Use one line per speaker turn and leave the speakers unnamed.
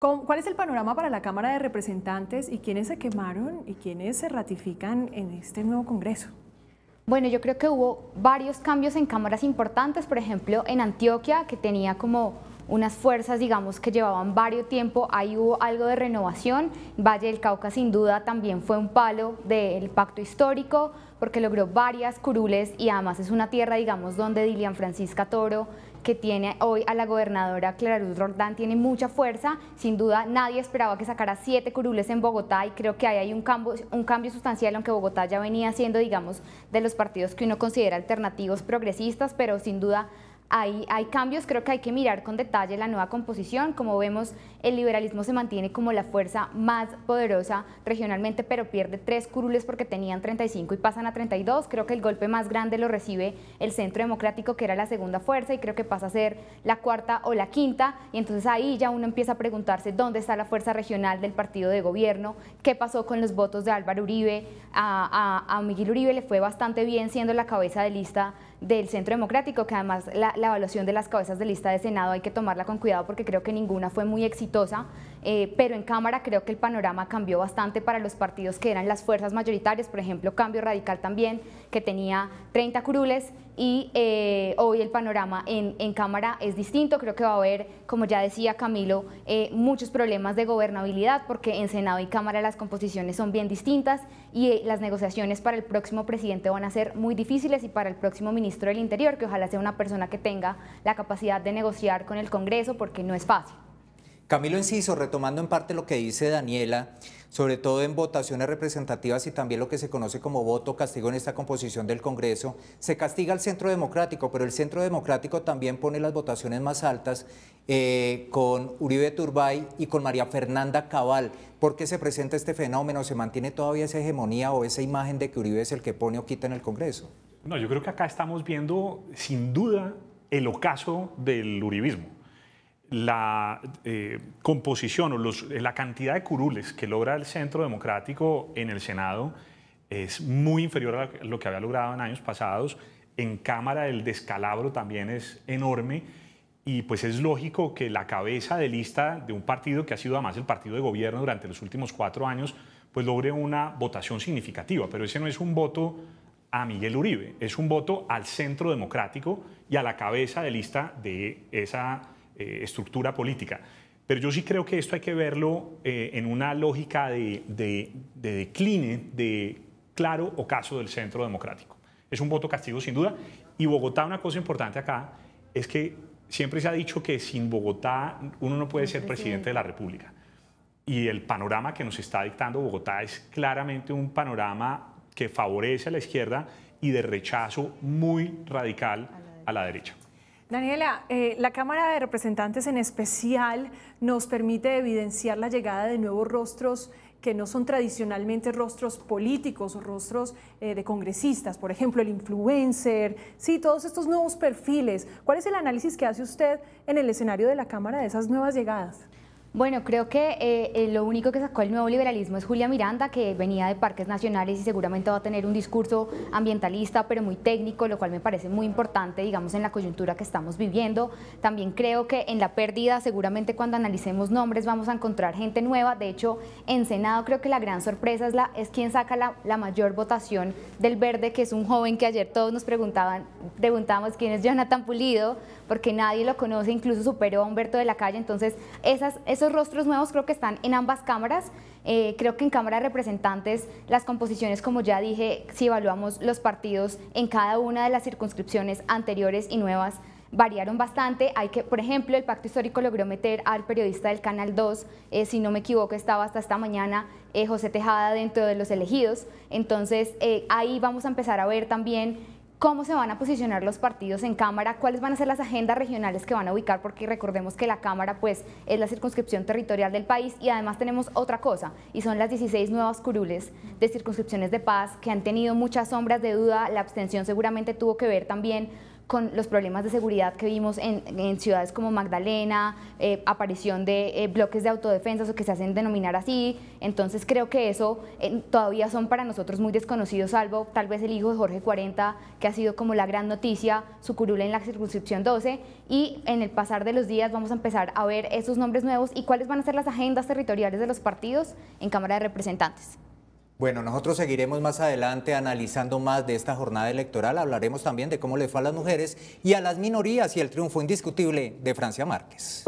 ¿Cuál es el panorama para la Cámara de Representantes y quiénes se quemaron y quiénes se ratifican en este nuevo Congreso? Bueno, yo creo que hubo varios cambios en cámaras importantes, por ejemplo, en Antioquia, que tenía como unas fuerzas, digamos, que llevaban varios tiempo, ahí hubo algo de renovación. Valle del Cauca sin duda también fue un palo del pacto histórico porque logró varias curules y además es una tierra, digamos, donde Dilian Francisca Toro que tiene hoy a la gobernadora Clara Luz Roldán tiene mucha fuerza. Sin duda, nadie esperaba que sacara siete curules en Bogotá y creo que ahí hay un cambio, un cambio sustancial, aunque Bogotá ya venía siendo, digamos, de los partidos que uno considera alternativos progresistas, pero sin duda hay, cambios, creo que hay que mirar con detalle la nueva composición. Como vemos, el liberalismo se mantiene como la fuerza más poderosa regionalmente, pero pierde tres curules porque tenían 35 y pasan a 32. Creo que el golpe más grande lo recibe el Centro Democrático, que era la segunda fuerza, y creo que pasa a ser la cuarta o la quinta. Y entonces ahí ya uno empieza a preguntarse dónde está la fuerza regional del partido de gobierno, qué pasó con los votos de Álvaro Uribe. a Miguel Uribe le fue bastante bien siendo la cabeza de lista del Centro Democrático, que además la, evaluación de las cabezas de lista de Senado hay que tomarla con cuidado porque creo que ninguna fue muy exitosa, eh, pero en Cámara creo que el panorama cambió bastante para los partidos que eran las fuerzas mayoritarias, por ejemplo Cambio Radical también, que tenía 30 curules y eh, hoy el panorama en, Cámara es distinto. Creo que va a haber, como ya decía Camilo, eh, muchos problemas de gobernabilidad porque en Senado y Cámara las composiciones son bien distintas y eh, las negociaciones para el próximo presidente van a ser muy difíciles y para el próximo ministro del Interior, que ojalá sea una persona que tenga la capacidad de negociar con el Congreso porque no es fácil.
Camilo Enciso, retomando en parte lo que dice Daniela, sobre todo en votaciones representativas y también lo que se conoce como voto castigo en esta composición del Congreso, se castiga al centro democrático, pero el centro democrático también pone las votaciones más altas eh, con Uribe Turbay y con María Fernanda Cabal. ¿Por qué se presenta este fenómeno? ¿Se mantiene todavía esa hegemonía o esa imagen de que Uribe es el que pone o quita en el Congreso?
No, yo creo que acá estamos viendo sin duda el ocaso del uribismo la eh, composición o eh, la cantidad de curules que logra el Centro Democrático en el Senado es muy inferior a lo que había logrado en años pasados. En Cámara el descalabro también es enorme y pues es lógico que la cabeza de lista de un partido que ha sido además el partido de gobierno durante los últimos cuatro años pues logre una votación significativa, pero ese no es un voto a Miguel Uribe, es un voto al centro democrático y a la cabeza de lista de esa eh, estructura política. Pero yo sí creo que esto hay que verlo eh, en una lógica de, de, decline, de claro ocaso del centro democrático. Es un voto castigo sin duda. Y Bogotá, una cosa importante acá, es que siempre se ha dicho que sin Bogotá uno no puede ser presidente de la República. Y el panorama que nos está dictando Bogotá es claramente un panorama que favorece a la izquierda y de rechazo muy radical a la derecha.
Daniela, eh, la Cámara de Representantes en especial nos permite evidenciar la llegada de nuevos rostros que no son tradicionalmente rostros políticos o rostros eh, de congresistas, por ejemplo, el influencer, sí, todos estos nuevos perfiles. ¿Cuál es el análisis que hace usted en el escenario de la Cámara de esas nuevas llegadas? Bueno, creo que eh, eh, lo único que sacó el nuevo liberalismo es Julia Miranda, que venía de parques nacionales y seguramente va a tener un discurso ambientalista, pero muy técnico, lo cual me parece muy importante, digamos, en la coyuntura que estamos viviendo. También creo que en la pérdida, seguramente cuando analicemos nombres, vamos a encontrar gente nueva. De hecho, en Senado creo que la gran sorpresa es, la, es quien saca la, mayor votación del verde, que es un joven que ayer todos nos preguntaban, preguntábamos quién es Jonathan Pulido, porque nadie lo conoce, incluso superó a Humberto de la Calle. Entonces, esas esos rostros nuevos creo que están en ambas cámaras. Eh, creo que en Cámara de Representantes las composiciones, como ya dije, si evaluamos los partidos en cada una de las circunscripciones anteriores y nuevas, variaron bastante. Hay que, por ejemplo, el Pacto Histórico logró meter al periodista del Canal 2, eh, si no me equivoco, estaba hasta esta mañana eh, José Tejada dentro de los elegidos. Entonces, ahí vamos a empezar a ver también cómo se van a posicionar los partidos en Cámara, cuáles van a ser las agendas regionales que van a ubicar, porque recordemos que la Cámara pues es la circunscripción territorial del país y además tenemos otra cosa, y son las 16 nuevas curules de circunscripciones de paz que han tenido muchas sombras de duda, la abstención seguramente tuvo que ver también con los problemas de seguridad que vimos en, ciudades como Magdalena, eh, aparición de eh, bloques de autodefensa, o que se hacen denominar así. Entonces creo que eso eh, todavía son para nosotros muy desconocidos, salvo tal vez el hijo de Jorge 40, que ha sido como la gran noticia, su curula en la circunscripción 12. Y en el pasar de los días vamos a empezar a ver esos nombres nuevos y cuáles van a ser las agendas territoriales de los partidos en Cámara de Representantes.
Bueno, nosotros seguiremos más adelante analizando más de esta jornada electoral. Hablaremos también de cómo le fue a las mujeres y a las minorías y el triunfo indiscutible de Francia Márquez.